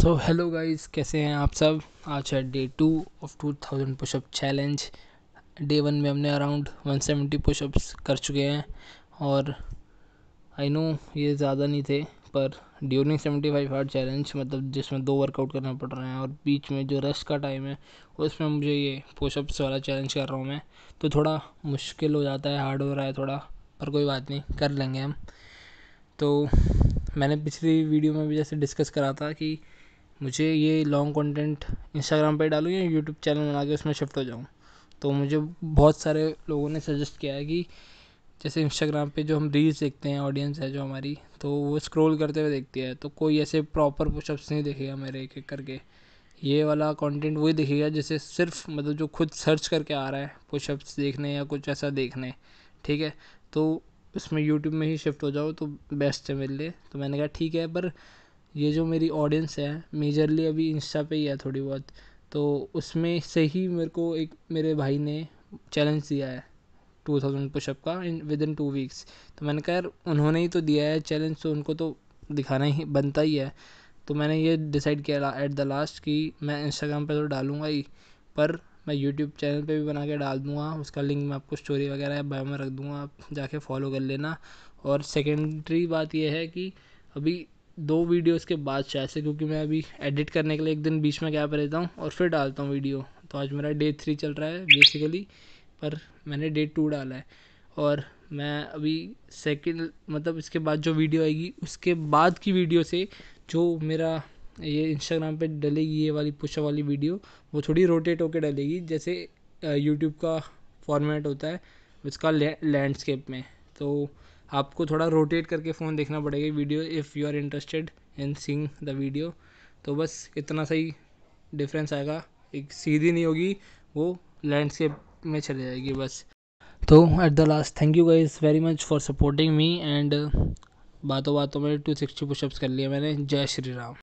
so hello guys कैसे हैं आप सब आज है day two of two thousand pushup challenge day one में हमने अराउंड वन सेवेंटी पुशअप्स कर चुके हैं और आई नो ये ज़्यादा नहीं थे पर during seventy five hard challenge मतलब जिसमें दो वर्कआउट करना पड़ रहे हैं और बीच में जो रेस्ट का टाइम है उसमें मुझे ये पुशअप्स वाला चैलेंज कर रहा हूँ मैं तो थोड़ा मुश्किल हो जाता है हार्ड हो रहा है थोड़ा पर कोई बात नहीं कर लेंगे हम तो मैंने पिछली वीडियो में भी जैसे डिस्कस करा था कि मुझे ये लॉन्ग कॉन्टेंट इंस्टाग्राम पे डालूँ या यूट्यूब चैनल बना के उसमें शिफ्ट हो जाऊँ तो मुझे बहुत सारे लोगों ने सजेस्ट किया है कि जैसे इंस्टाग्राम पे जो हम रील्स देखते हैं ऑडियंस है जो हमारी तो वो स्क्रॉल करते हुए देखती है तो कोई ऐसे प्रॉपर पुशअप्स नहीं देखेगा मेरे एक एक करके ये वाला कंटेंट वही देखेगा जैसे सिर्फ मतलब जो खुद सर्च करके आ रहा है पुशअप्स देखने या कुछ ऐसा देखने ठीक है तो उसमें यूट्यूब में ही शिफ्ट हो जाओ तो बेस्ट है मेरे लिए तो मैंने कहा ठीक है पर ये जो मेरी ऑडियंस है मेजरली अभी इंस्टा पे ही है थोड़ी बहुत तो उसमें से ही मेरे को एक मेरे भाई ने चैलेंज दिया है टू थाउजेंड पुशअप का in within two weeks तो मैंने कहा यार उन्होंने ही तो दिया है चैलेंज तो उनको तो दिखाना ही बनता ही है तो मैंने ये डिसाइड किया एट द लास्ट कि मैं इंस्टाग्राम पर तो डालूंगा ही पर मैं यूट्यूब चैनल पर भी बना के डाल दूँगा उसका लिंक मैं आपको स्टोरी वगैरह या बायो में रख दूँगा आप जाके फॉलो कर लेना और सेकेंडरी बात यह है कि अभी दो वीडियोस के बाद शायद से क्योंकि मैं अभी एडिट करने के लिए एक दिन बीच में गैप रहता हूँ और फिर डालता हूँ वीडियो तो आज मेरा डे थ्री चल रहा है बेसिकली पर मैंने डे टू डाला है और मैं अभी सेकेंड मतलब इसके बाद जो वीडियो आएगी उसके बाद की वीडियो से जो मेरा ये इंस्टाग्राम पे डलेगी ये वाली पुशअप वाली वीडियो वो थोड़ी रोटेट होकर डलेगी जैसे यूट्यूब का फॉर्मेट होता है उसका लैंडस्केप में तो आपको थोड़ा रोटेट करके फ़ोन देखना पड़ेगा video if you are interested in seeing the video तो बस इतना सही डिफरेंस आएगा एक सीधी नहीं होगी वो लैंडस्केप में चले जाएगी बस तो at the last thank you guys very much for supporting me and बातों बातों में टू सिक्सटी पुशअप्स कर लिए मैंने जय श्री राम